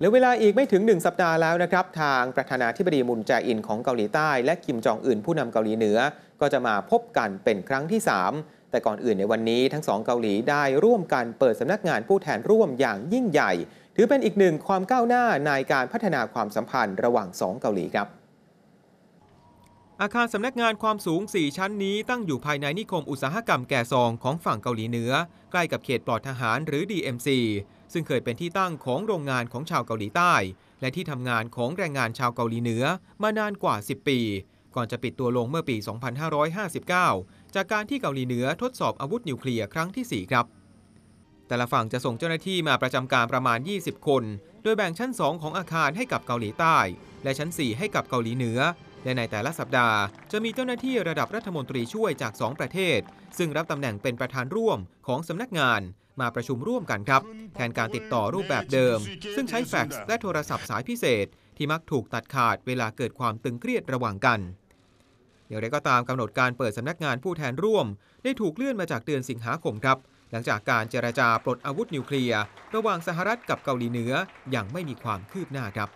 เหลือเวลาอีกไม่ถึง 1 สัปดาห์แล้วนะครับ ทางประธานาธิบดีมุนแจอินของเกาหลีใต้และคิมจองอึนผู้นำเกาหลีเหนือ ก็จะมาพบกันเป็นครั้งที่ 3 แต่ก่อนอื่นในวันนี้ทั้งสองเกาหลีได้ร่วมกัน เปิดสำนักงานผู้แทนร่วมอย่างยิ่งใหญ่ ถือเป็นอีกหนึ่งความก้าวหน้า ในการพัฒนาความสัมพันธ์ระหว่าง 2 เกาหลีครับอาคารสำนักงานความสูง 4 ชั้นนี้ตั้งอยู่ภายในนิคมอุตสาหกรรมแก่ซองของฝั่งเกาหลีเหนือใกล้กับเขตปลอดทหารหรือ DMC ซึ่งเคยเป็นที่ตั้งของโรงงานของชาวเกาหลีใต้ และที่ทำงานของแรงงานชาวเกาหลีเหนือมานานกว่า 10 ปี ก่อนจะปิดตัวลงเมื่อปี 2559 จากการที่เกาหลีเหนือทดสอบอาวุธนิวเคลียร์ครั้งที่ 4 ครับแต่ละฝั่งจะส่งเจ้าหน้าที่มาประจำการประมาณ 20 คน โดยแบ่งชั้น 2 ของอาคารให้กับเกาหลีใต้ และชั้น 4 ให้กับเกาหลีเหนือและในแต่ละสัปดาห์จะมีเจ้าหน้าที่ระดับรัฐมนตรีช่วยจาก 2 ประเทศ ซึ่งรับตำแหน่งเป็นประธานร่วมของสำนักงานมาประชุมร่วมกันครับ แทนการติดต่อรูปแบบเดิม ซึ่งใช้แฟกซ์และโทรศัพท์สายพิเศษ ที่มักถูกตัดขาดเวลาเกิดความตึงเครียดระหว่างกันอย่างไรก็ตามกำหนดการเปิดสำนักงานผู้แทนร่วม ได้ถูกเลื่อนมาจากเดือนสิงหาคมครับ หลังจากการเจรจาปลดอาวุธนิวเคลียร์ระหว่างสหรัฐกับเกาหลีเหนืออย่างไม่มีความคืบหน้าครับ